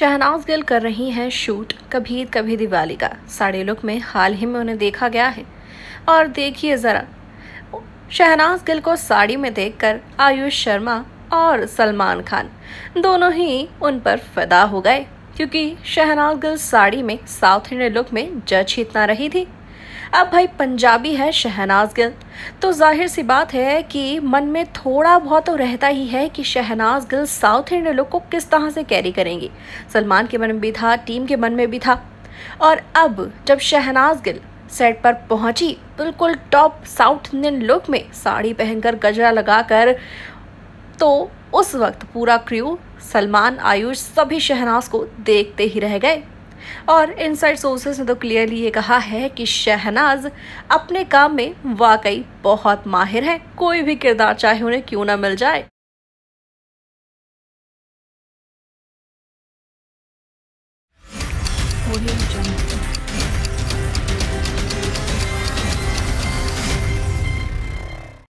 शहनाज गिल कर रही हैं शूट कभी कभी दिवाली का साड़ी लुक में हाल ही में उन्हें देखा गया है और देखिए ज़रा शहनाज गिल को साड़ी में देखकर आयुष शर्मा और सलमान खान दोनों ही उन पर फदा हो गए क्योंकि शहनाज गिल साड़ी में साउथ इंडियन लुक में जज ही इतना रही थी अब भाई पंजाबी है शहनाज गिल तो जाहिर सी बात है कि मन में थोड़ा बहुत तो रहता ही है कि Shehnaaz Gill south Indian look को किस तरह से कैरी करेंगी सलमान के मन में भी था टीम के मन में भी था और अब जब शहनाज गिल सेट पर पहुंची बिल्कुल टॉप साउथ इंडियन लुक में साड़ी पहनकर गजरा लगाकर तो उस वक्त पूरा क्रू सलमान आयुष सभी शहनाज को देखते ही रह गए और इन साइड सोर्सेज ने तो क्लियरली ये कहा है कि शहनाज अपने काम में वाकई बहुत माहिर है कोई भी किरदार चाहे उन्हें क्यों ना मिल जाए